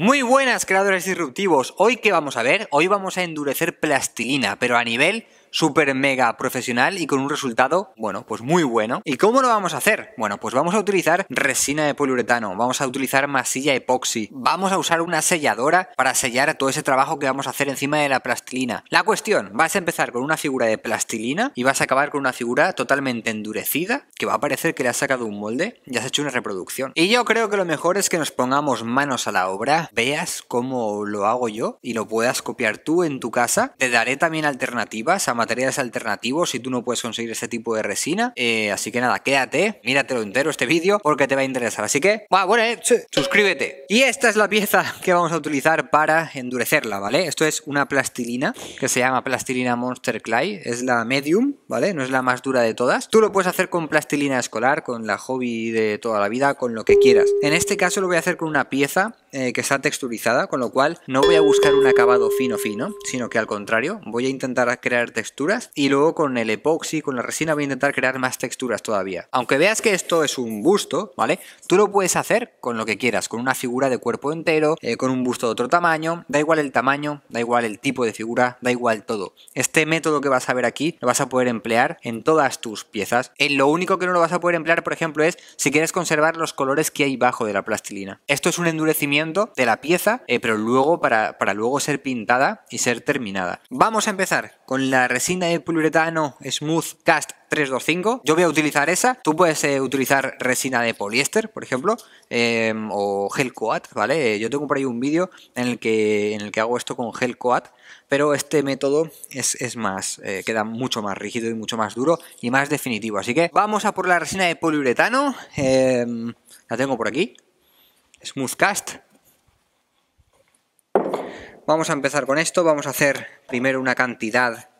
Muy buenas creadores disruptivos, hoy qué vamos a ver, hoy vamos a endurecer plastilina, pero a nivel súper mega profesional y con un resultado, bueno, pues muy bueno. ¿Y cómo lo vamos a hacer? Bueno, pues vamos a utilizar resina de poliuretano, vamos a utilizar masilla epoxi, vamos a usar una selladora para sellar todo ese trabajo que vamos a hacer encima de la plastilina. La cuestión, vas a empezar con una figura de plastilina y vas a acabar con una figura totalmente endurecida que va a parecer que le has sacado un molde y has hecho una reproducción. Y yo creo que lo mejor es que nos pongamos manos a la obra, veas cómo lo hago yo y lo puedas copiar tú en tu casa. Te daré también alternativas a materiales alternativos si tú no puedes conseguir ese tipo de resina. Eh, así que nada, quédate, míratelo entero este vídeo porque te va a interesar. Así que, va, bueno, eh, suscríbete. Y esta es la pieza que vamos a utilizar para endurecerla, ¿vale? Esto es una plastilina que se llama plastilina Monster Clay. Es la medium, ¿vale? No es la más dura de todas. Tú lo puedes hacer con plastilina escolar, con la hobby de toda la vida, con lo que quieras. En este caso lo voy a hacer con una pieza eh, que está texturizada, con lo cual no voy a buscar un acabado fino fino, sino que al contrario, voy a intentar crear texturas y luego con el epoxi, con la resina voy a intentar crear más texturas todavía. Aunque veas que esto es un busto, ¿vale? Tú lo puedes hacer con lo que quieras, con una figura de cuerpo entero, eh, con un busto de otro tamaño, da igual el tamaño, da igual el tipo de figura, da igual todo. Este método que vas a ver aquí lo vas a poder emplear en todas tus piezas. En eh, lo único que no lo vas a poder emplear, por ejemplo, es si quieres conservar los colores que hay bajo de la plastilina. Esto es un endurecimiento de la pieza, eh, pero luego para, para luego ser pintada y ser terminada. Vamos a empezar con la resina de poliuretano Smooth Cast 325. Yo voy a utilizar esa. Tú puedes eh, utilizar resina de poliéster, por ejemplo, em, o gel coat, ¿vale? Eh, yo tengo por ahí un vídeo en el que, en el que hago esto con gel coat, pero este método es, más, queda mucho más rígido y mucho más duro y más definitivo. Así que vamos a por la resina de poliuretano. Em, la tengo por aquí. Smooth Cast Vamos a empezar con esto, vamos a hacer primero una cantidad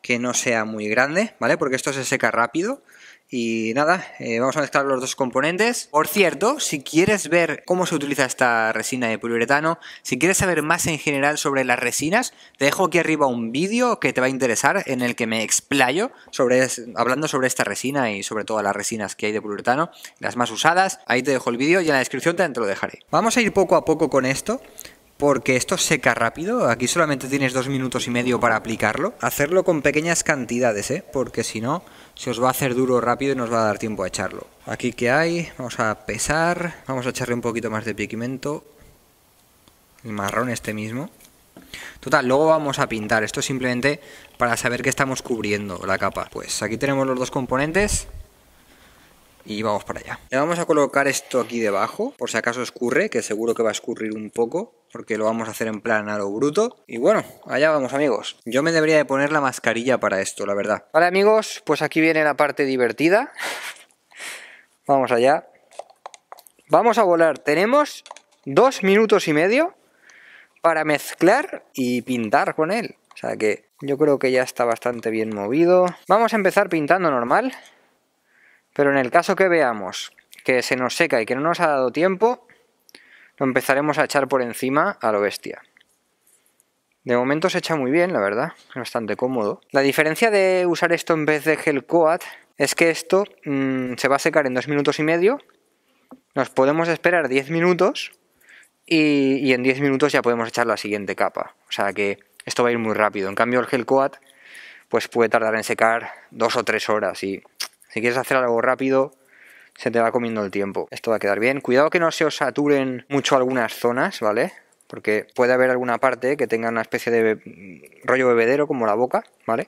que no sea muy grande, ¿vale? Porque esto se seca rápido. Y nada, eh, vamos a mezclar los dos componentes. Por cierto, si quieres ver cómo se utiliza esta resina de poliuretano, si quieres saber más en general sobre las resinas, te dejo aquí arriba un vídeo que te va a interesar en el que me explayo sobre, hablando sobre esta resina y sobre todas las resinas que hay de poliuretano, las más usadas. Ahí te dejo el vídeo y en la descripción te lo dejaré. Vamos a ir poco a poco con esto porque esto seca rápido, aquí solamente tienes dos minutos y medio para aplicarlo. Hacerlo con pequeñas cantidades, ¿eh? porque si no, se os va a hacer duro rápido y nos va a dar tiempo a echarlo. Aquí que hay, vamos a pesar, vamos a echarle un poquito más de pigmento, el marrón este mismo. Total, luego vamos a pintar, esto simplemente para saber que estamos cubriendo la capa. Pues aquí tenemos los dos componentes, y vamos para allá. Le vamos a colocar esto aquí debajo, por si acaso escurre, que seguro que va a escurrir un poco, porque lo vamos a hacer en plan a lo bruto. Y bueno, allá vamos amigos. Yo me debería de poner la mascarilla para esto, la verdad. Vale amigos, pues aquí viene la parte divertida. vamos allá. Vamos a volar. Tenemos dos minutos y medio para mezclar y pintar con él. O sea que yo creo que ya está bastante bien movido. Vamos a empezar pintando normal. Pero en el caso que veamos que se nos seca y que no nos ha dado tiempo, lo empezaremos a echar por encima a lo bestia. De momento se echa muy bien, la verdad, es bastante cómodo. La diferencia de usar esto en vez de gel coat es que esto mm, se va a secar en dos minutos y medio, nos podemos esperar 10 minutos y, en 10 minutos ya podemos echar la siguiente capa. O sea que esto va a ir muy rápido. En cambio el gel coat pues puede tardar en secar dos o tres horas y si quieres hacer algo rápido, se te va comiendo el tiempo. Esto va a quedar bien. Cuidado que no se os saturen mucho algunas zonas, ¿vale? Porque puede haber alguna parte que tenga una especie de mm, rollo bebedero como la boca, ¿vale?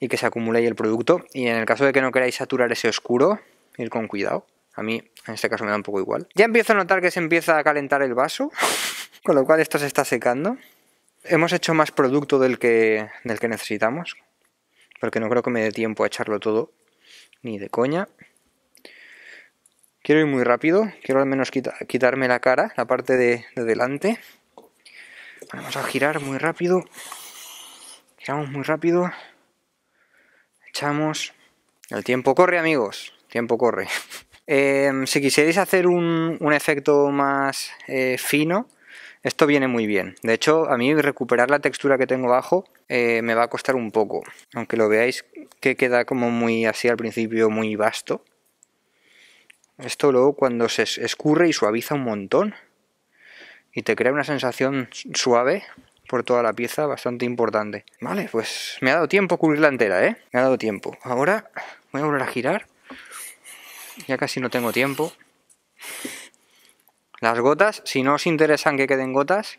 Y que se acumule el producto. Y en el caso de que no queráis saturar ese oscuro, ir con cuidado. A mí, en este caso, me da un poco igual. Ya empiezo a notar que se empieza a calentar el vaso, con lo cual esto se está secando. Hemos hecho más producto del que, del que necesitamos, porque no creo que me dé tiempo a echarlo todo ni de coña. Quiero ir muy rápido, quiero al menos quitarme la cara, la parte de, delante. Vamos a girar muy rápido. Giramos muy rápido. Echamos. El tiempo corre, amigos. tiempo corre. Em, si quisierais hacer un, efecto más eh, fino, esto viene muy bien. De hecho, a mí recuperar la textura que tengo abajo eh, me va a costar un poco. Aunque lo veáis que queda como muy así al principio, muy vasto. Esto luego cuando se escurre y suaviza un montón. Y te crea una sensación suave por toda la pieza bastante importante. Vale, pues me ha dado tiempo cubrirla entera, ¿eh? Me ha dado tiempo. Ahora voy a volver a girar. Ya casi no tengo tiempo. Las gotas, si no os interesan que queden gotas,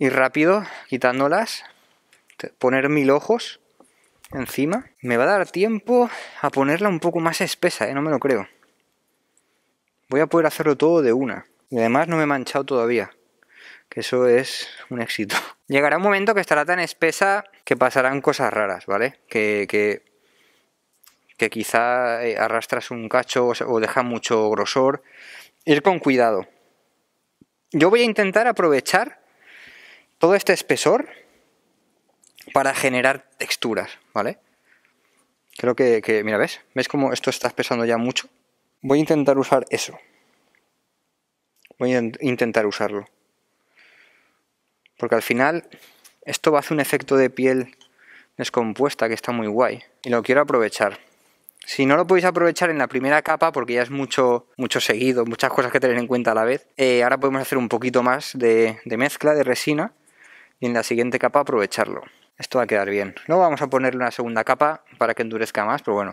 y rápido quitándolas, poner mil ojos encima. Me va a dar tiempo a ponerla un poco más espesa, ¿eh? no me lo creo. Voy a poder hacerlo todo de una. Y además no me he manchado todavía. Que eso es un éxito. Llegará un momento que estará tan espesa que pasarán cosas raras, ¿vale? Que, que, que quizá eh, arrastras un cacho o deja mucho grosor. Ir con cuidado. Yo voy a intentar aprovechar todo este espesor para generar texturas, ¿vale? Creo que, mira, ¿ves? ¿Ves cómo esto está espesando ya mucho? Voy a intentar usar eso. Voy a intentar usarlo. Porque al final esto va a hacer un efecto de piel descompuesta que está muy guay. Y lo quiero aprovechar. Si no lo podéis aprovechar en la primera capa, porque ya es mucho, mucho seguido, muchas cosas que tener en cuenta a la vez, eh, ahora podemos hacer un poquito más de, mezcla de resina y en la siguiente capa aprovecharlo. Esto va a quedar bien. No vamos a ponerle una segunda capa para que endurezca más, pero bueno,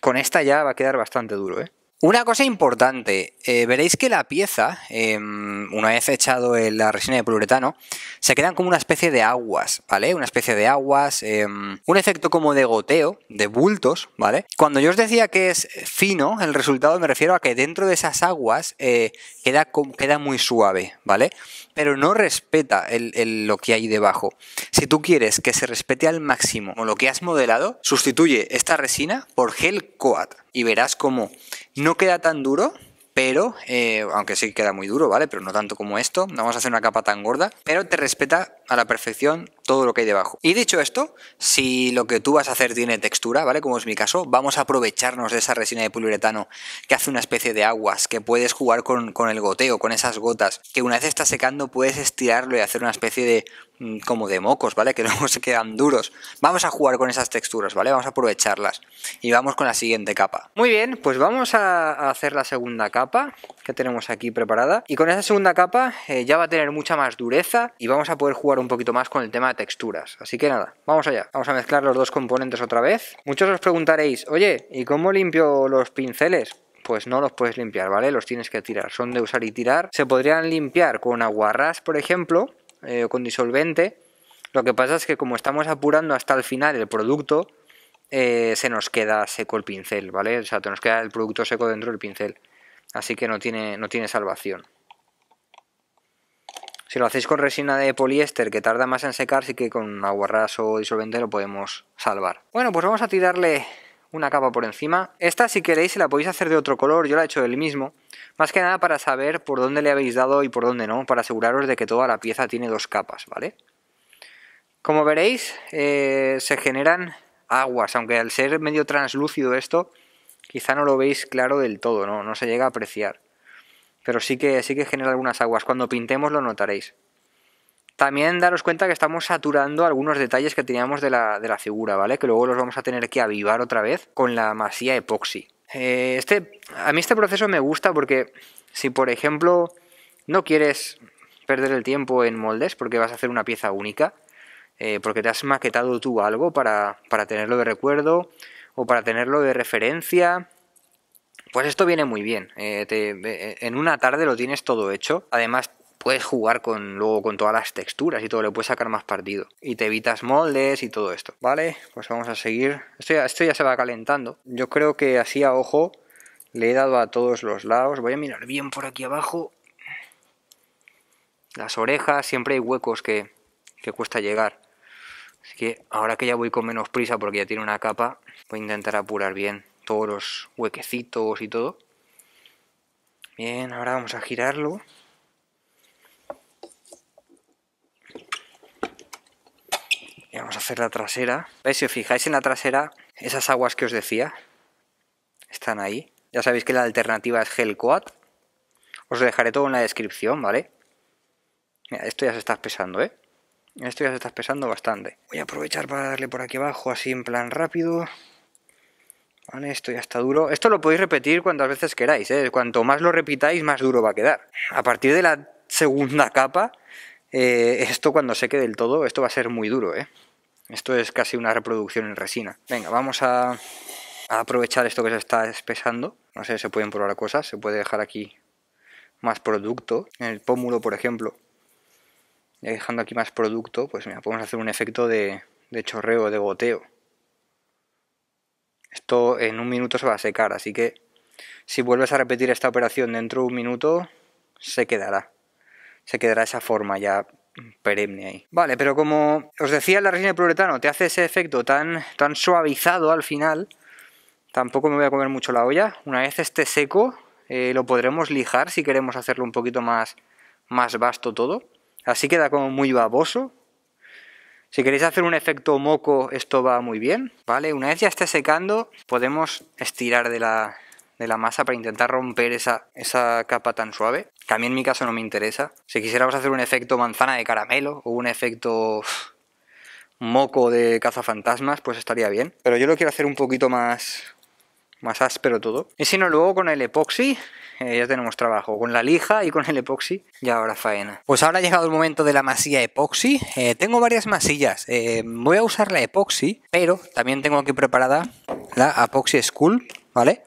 con esta ya va a quedar bastante duro, ¿eh? Una cosa importante, eh, veréis que la pieza, em, una vez echado la resina de poliuretano, se quedan como una especie de aguas, ¿vale? Una especie de aguas, em, un efecto como de goteo, de bultos, ¿vale? Cuando yo os decía que es fino, el resultado me refiero a que dentro de esas aguas eh, queda, queda, muy suave, ¿vale? Pero no respeta lo que hay debajo. Si tú quieres que se respete al máximo lo que has modelado, sustituye esta resina por gel coat, y verás cómo no queda tan duro, pero, eh, aunque sí queda muy duro, ¿vale? Pero no tanto como esto, no vamos a hacer una capa tan gorda, pero te respeta a la perfección todo lo que hay debajo. Y dicho esto, si lo que tú vas a hacer tiene textura, ¿vale? Como es mi caso, vamos a aprovecharnos de esa resina de poliuretano que hace una especie de aguas, que puedes jugar con, el goteo, con esas gotas, que una vez está secando puedes estirarlo y hacer una especie de mm, como de mocos, ¿vale? Que luego se quedan duros. Vamos a jugar con esas texturas, ¿vale? Vamos a aprovecharlas. Y vamos con la siguiente capa. Muy bien, pues vamos a hacer la segunda capa que tenemos aquí preparada. Y con esa segunda capa eh, ya va a tener mucha más dureza y vamos a poder jugar un poquito más con el tema de texturas. Así que nada, vamos allá. Vamos a mezclar los dos componentes otra vez. Muchos os preguntaréis, oye, ¿y cómo limpio los pinceles? pues no los puedes limpiar, ¿vale? Los tienes que tirar, son de usar y tirar. Se podrían limpiar con aguarrás, por ejemplo, eh, o con disolvente. Lo que pasa es que como estamos apurando hasta el final el producto, eh, se nos queda seco el pincel, ¿vale? O sea, te nos queda el producto seco dentro del pincel. Así que no tiene, no tiene salvación. Si lo hacéis con resina de poliéster que tarda más en secar, sí que con aguarrás o disolvente lo podemos salvar. Bueno, pues vamos a tirarle una capa por encima. Esta si queréis se la podéis hacer de otro color, yo la he hecho del mismo. Más que nada para saber por dónde le habéis dado y por dónde no, para aseguraros de que toda la pieza tiene dos capas, ¿vale? Como veréis, eh, se generan aguas, aunque al ser medio translúcido esto, quizá no lo veis claro del todo, ¿no? No se llega a apreciar pero sí que, sí que genera algunas aguas. Cuando pintemos lo notaréis. También daros cuenta que estamos saturando algunos detalles que teníamos de la, figura, ¿vale? Que luego los vamos a tener que avivar otra vez con la masía epoxi. Eh, este, a mí este proceso me gusta porque si, por ejemplo, no quieres perder el tiempo en moldes porque vas a hacer una pieza única, eh, porque te has maquetado tú algo para, para tenerlo de recuerdo o para tenerlo de referencia pues esto viene muy bien. Eh, eh, en una tarde lo tienes todo hecho. Además, puedes jugar con luego con todas las texturas y todo, le puedes sacar más partido. Y te evitas moldes y todo esto. Vale, pues vamos a seguir. Esto ya, se va calentando. Yo creo que así a ojo le he dado a todos los lados. Voy a mirar bien por aquí abajo. Las orejas, siempre hay huecos que, que cuesta llegar. Así que ahora que ya voy con menos prisa porque ya tiene una capa, voy a intentar apurar bien todos los huequecitos y todo. Bien, ahora vamos a girarlo. Y vamos a hacer la trasera. ¿Veis? Si os fijáis en la trasera, esas aguas que os decía están ahí. Ya sabéis que la alternativa es Quad. Os lo dejaré todo en la descripción, ¿vale? Mira, esto ya se está pesando, ¿eh? Esto ya se está pesando bastante. Voy a aprovechar para darle por aquí abajo, así en plan rápido esto ya está duro. Esto lo podéis repetir cuantas veces queráis. ¿eh? Cuanto más lo repitáis, más duro va a quedar. A partir de la segunda capa, eh, esto cuando seque del todo, esto va a ser muy duro. ¿eh? Esto es casi una reproducción en resina. Venga, vamos a, aprovechar esto que se está espesando. No sé, se pueden probar cosas. Se puede dejar aquí más producto. En el pómulo, por ejemplo. Y dejando aquí más producto, pues mira, podemos hacer un efecto de chorreo, de goteo. Esto en un minuto se va a secar, así que si vuelves a repetir esta operación dentro de un minuto, se quedará. Se quedará esa forma ya perenne ahí. Vale, pero como os decía, la resina de pluretano, te hace ese efecto tan, tan suavizado al final. Tampoco me voy a comer mucho la olla. Una vez esté seco, eh, lo podremos lijar si queremos hacerlo un poquito más, más vasto todo. Así queda como muy baboso, si queréis hacer un efecto moco, esto va muy bien, ¿vale? Una vez ya esté secando, podemos estirar de la, masa para intentar romper esa, esa capa tan suave, que a mí en mi caso no me interesa. Si quisiéramos hacer un efecto manzana de caramelo o un efecto moco de cazafantasmas, pues estaría bien. Pero yo lo quiero hacer un poquito más, más áspero todo. Y si no, luego con el epoxi eh, ya tenemos trabajo, con la lija y con el epoxi ya ahora faena. Pues ahora ha llegado el momento de la masilla epoxi. Eh, tengo varias masillas, eh, voy a usar la epoxi, pero también tengo aquí preparada la Epoxy school, ¿vale?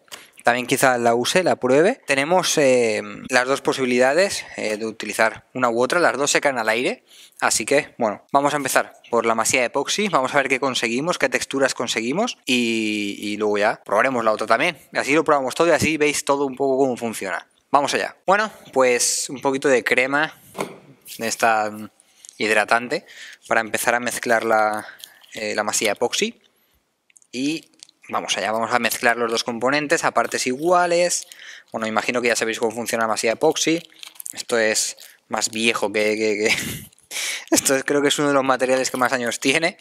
también quizá la use, la pruebe. Tenemos eh, las dos posibilidades eh, de utilizar una u otra, las dos secan al aire, así que bueno, vamos a empezar por la masía de epoxi, vamos a ver qué conseguimos, qué texturas conseguimos y, luego ya probaremos la otra también. Así lo probamos todo y así veis todo un poco cómo funciona. Vamos allá. Bueno, pues un poquito de crema de esta hidratante para empezar a mezclar la, eh, la masía epoxi y Vamos allá, vamos a mezclar los dos componentes a partes iguales. Bueno, imagino que ya sabéis cómo funciona la y epoxi. Esto es más viejo que... Esto es, creo que es uno de los materiales que más años tiene.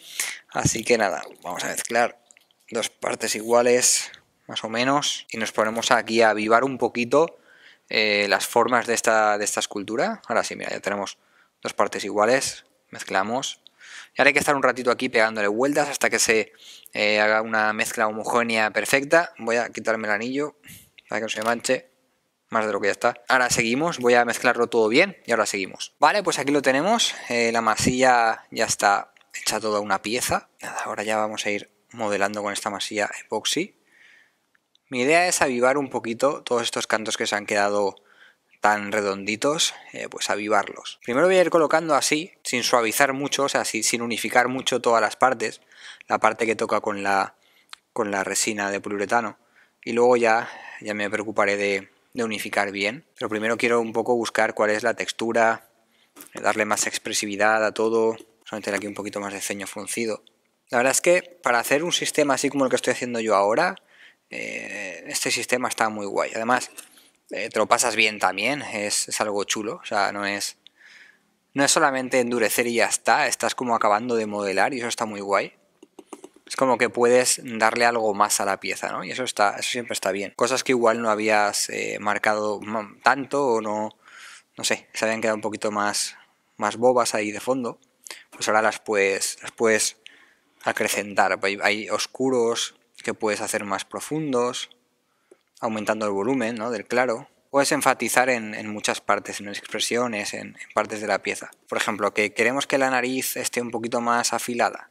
Así que nada, vamos a mezclar dos partes iguales, más o menos. Y nos ponemos aquí a avivar un poquito eh, las formas de esta, de esta escultura. Ahora sí, mira, ya tenemos dos partes iguales. Mezclamos ahora hay que estar un ratito aquí pegándole vueltas hasta que se eh, haga una mezcla homogénea perfecta. Voy a quitarme el anillo para que no se manche más de lo que ya está. Ahora seguimos, voy a mezclarlo todo bien y ahora seguimos. Vale, pues aquí lo tenemos, eh, la masilla ya está hecha toda una pieza. ahora ya vamos a ir modelando con esta masilla epoxi. Mi idea es avivar un poquito todos estos cantos que se han quedado tan redonditos, eh, pues avivarlos. Primero voy a ir colocando así, sin suavizar mucho, o sea, sin unificar mucho todas las partes, la parte que toca con la, con la resina de poliuretano, y luego ya, ya me preocuparé de, unificar bien. Pero primero quiero un poco buscar cuál es la textura, eh, darle más expresividad a todo, Solamente aquí un poquito más de ceño fruncido. La verdad es que para hacer un sistema así como el que estoy haciendo yo ahora, eh, este sistema está muy guay. Además, eh, te lo pasas bien también, es, es, algo chulo, o sea, no es... No es solamente endurecer y ya está, estás como acabando de modelar y eso está muy guay. Es como que puedes darle algo más a la pieza, ¿no? Y eso está, eso siempre está bien. Cosas que igual no habías eh, marcado mm, tanto o no, no sé, se habían quedado un poquito más, más bobas ahí de fondo, pues ahora las puedes, las puedes acrecentar. hay oscuros que puedes hacer más profundos aumentando el volumen ¿no? del claro, puedes enfatizar en, muchas partes, en las expresiones, en, partes de la pieza. Por ejemplo, que queremos que la nariz esté un poquito más afilada,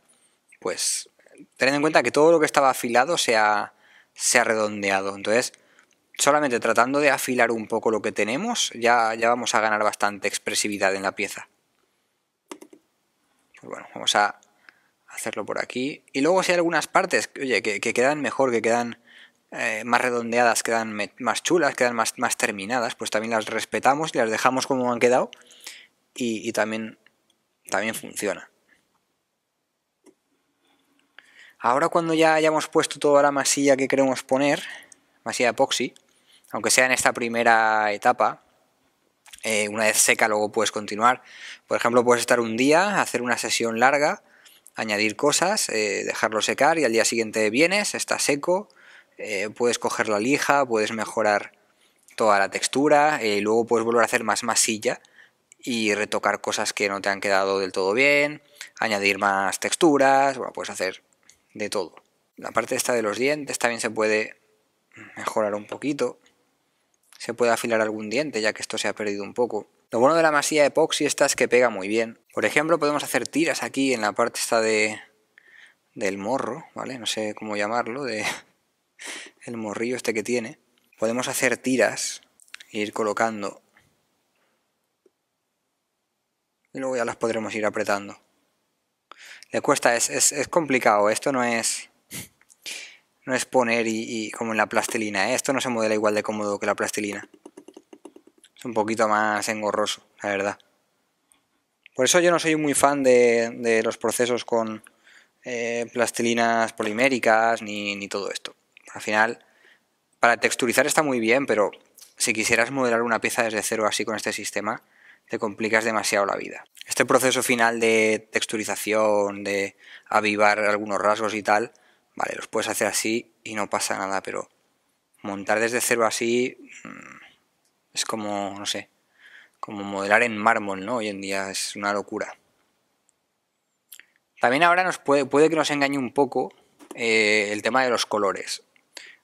pues tened en cuenta que todo lo que estaba afilado se ha, se redondeado. Entonces, solamente tratando de afilar un poco lo que tenemos, ya, ya vamos a ganar bastante expresividad en la pieza. Pues bueno, vamos a hacerlo por aquí. Y luego si hay algunas partes oye, que quedan mejor, que quedan eh, más redondeadas quedan más chulas, quedan más, terminadas, pues también las respetamos y las dejamos como han quedado y, también, también funciona. Ahora cuando ya hayamos puesto toda la masilla que queremos poner, masilla epoxi, aunque sea en esta primera etapa, eh, una vez seca luego puedes continuar. Por ejemplo, puedes estar un día, hacer una sesión larga, añadir cosas, eh, dejarlo secar y al día siguiente vienes, está seco, eh, puedes coger la lija, puedes mejorar toda la textura eh, y luego puedes volver a hacer más masilla y retocar cosas que no te han quedado del todo bien, añadir más texturas, bueno, puedes hacer de todo. La parte esta de los dientes también se puede mejorar un poquito. Se puede afilar algún diente ya que esto se ha perdido un poco. Lo bueno de la masilla de epoxi esta es que pega muy bien. Por ejemplo, podemos hacer tiras aquí en la parte esta de del morro, ¿vale? No sé cómo llamarlo, de el morrillo este que tiene, podemos hacer tiras e ir colocando. Y luego ya las podremos ir apretando. Le cuesta, es, complicado, esto no es... No es poner y, como en la plastilina, ¿eh? esto no se modela igual de cómodo que la plastilina. Es un poquito más engorroso, la verdad. Por eso yo no soy muy fan de, los procesos con eh, plastilinas poliméricas ni todo esto. Al final, para texturizar está muy bien, pero si quisieras modelar una pieza desde cero así con este sistema, te complicas demasiado la vida. Este proceso final de texturización, de avivar algunos rasgos y tal, vale, los puedes hacer así y no pasa nada, pero montar desde cero así mm, es como, no sé, como modelar en mármol, ¿no? Hoy en día es una locura. También ahora nos puede, puede que nos engañe un poco eh, el tema de los colores.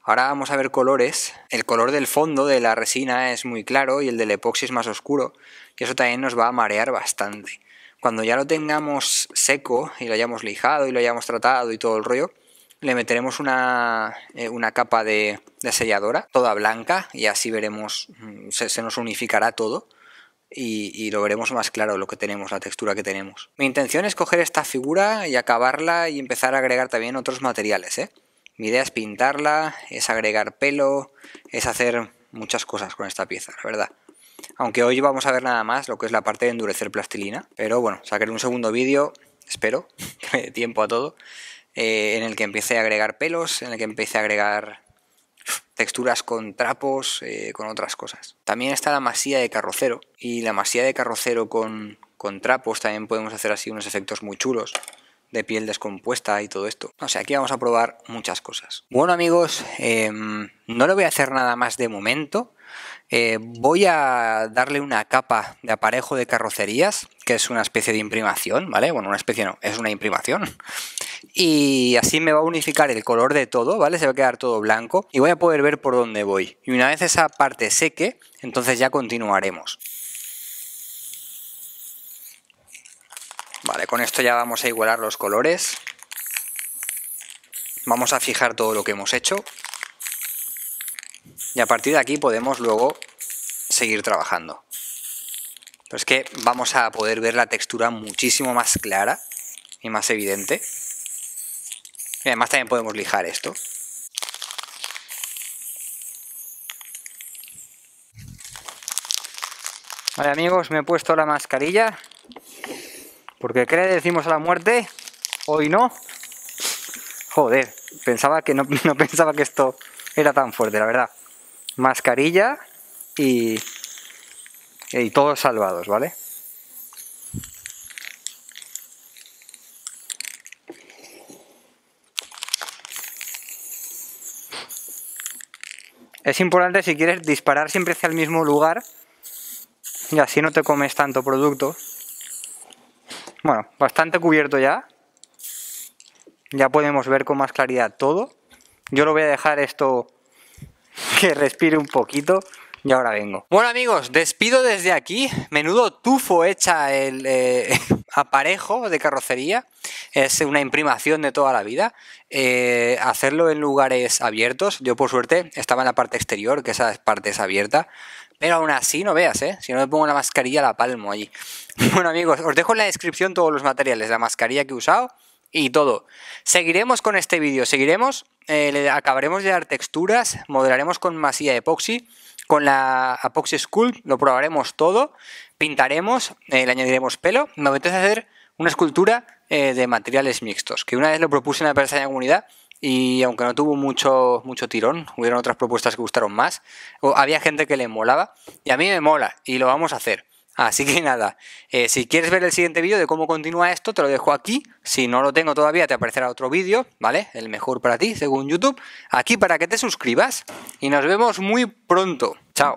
Ahora vamos a ver colores. El color del fondo de la resina es muy claro y el del epoxi es más oscuro, y eso también nos va a marear bastante. Cuando ya lo tengamos seco y lo hayamos lijado y lo hayamos tratado y todo el rollo, le meteremos una, eh, capa de, selladora, toda blanca, y así veremos, mm, se, nos unificará todo. Y, y, lo veremos más claro lo que tenemos, la textura que tenemos. Mi intención es coger esta figura y acabarla y empezar a agregar también otros materiales, ¿eh? Mi idea es pintarla, es agregar pelo, es hacer muchas cosas con esta pieza, la verdad. Aunque hoy vamos a ver nada más lo que es la parte de endurecer plastilina, pero bueno, sacaré un segundo vídeo, espero, que me dé tiempo a todo, eh, en el que empiece a agregar pelos, en el que empiece a agregar texturas con trapos, eh, con otras cosas. También está la masía de carrocero, y la masía de carrocero con, con trapos también podemos hacer así unos efectos muy chulos de piel descompuesta y todo esto. O sea, aquí vamos a probar muchas cosas. Bueno amigos, em, no le voy a hacer nada más de momento. Eh, voy a darle una capa de aparejo de carrocerías, que es una especie de imprimación, ¿vale? Bueno, una especie no, es una imprimación. Y así me va a unificar el color de todo, ¿vale? Se va a quedar todo blanco y voy a poder ver por dónde voy. Y una vez esa parte seque, entonces ya continuaremos. Vale, con esto ya vamos a igualar los colores. Vamos a fijar todo lo que hemos hecho. Y a partir de aquí podemos luego seguir trabajando. Pero es que vamos a poder ver la textura muchísimo más clara y más evidente. Y además también podemos lijar esto. Vale amigos, me he puesto la mascarilla porque cree decimos a la muerte, hoy no. Joder, pensaba que no, no pensaba que esto era tan fuerte, la verdad. Mascarilla y, y todos salvados, ¿vale? Es importante si quieres disparar siempre hacia el mismo lugar y así no te comes tanto producto. Bueno, bastante cubierto ya. Ya podemos ver con más claridad todo. Yo lo voy a dejar esto que respire un poquito y ahora vengo. Bueno amigos, despido desde aquí. Menudo tufo hecha el eh, aparejo de carrocería. Es una imprimación de toda la vida. Eh, hacerlo en lugares abiertos. Yo por suerte estaba en la parte exterior, que esa parte es abierta. Pero aún así, no veas, ¿eh? Si no me pongo la mascarilla, la palmo allí. Bueno, amigos, os dejo en la descripción todos los materiales, la mascarilla que he usado y todo. Seguiremos con este vídeo, seguiremos, eh, le acabaremos de dar texturas, modelaremos con masilla epoxi, con la epoxy sculpt lo probaremos todo, pintaremos, eh, le añadiremos pelo. Me a hacer una escultura eh, de materiales mixtos, que una vez lo propuse en la persona de comunidad y aunque no tuvo mucho, mucho tirón, hubieron otras propuestas que gustaron más, había gente que le molaba y a mí me mola y lo vamos a hacer. Así que nada, eh, si quieres ver el siguiente vídeo de cómo continúa esto, te lo dejo aquí. Si no lo tengo todavía, te aparecerá otro vídeo, ¿vale? El mejor para ti, según YouTube. Aquí para que te suscribas y nos vemos muy pronto. Chao.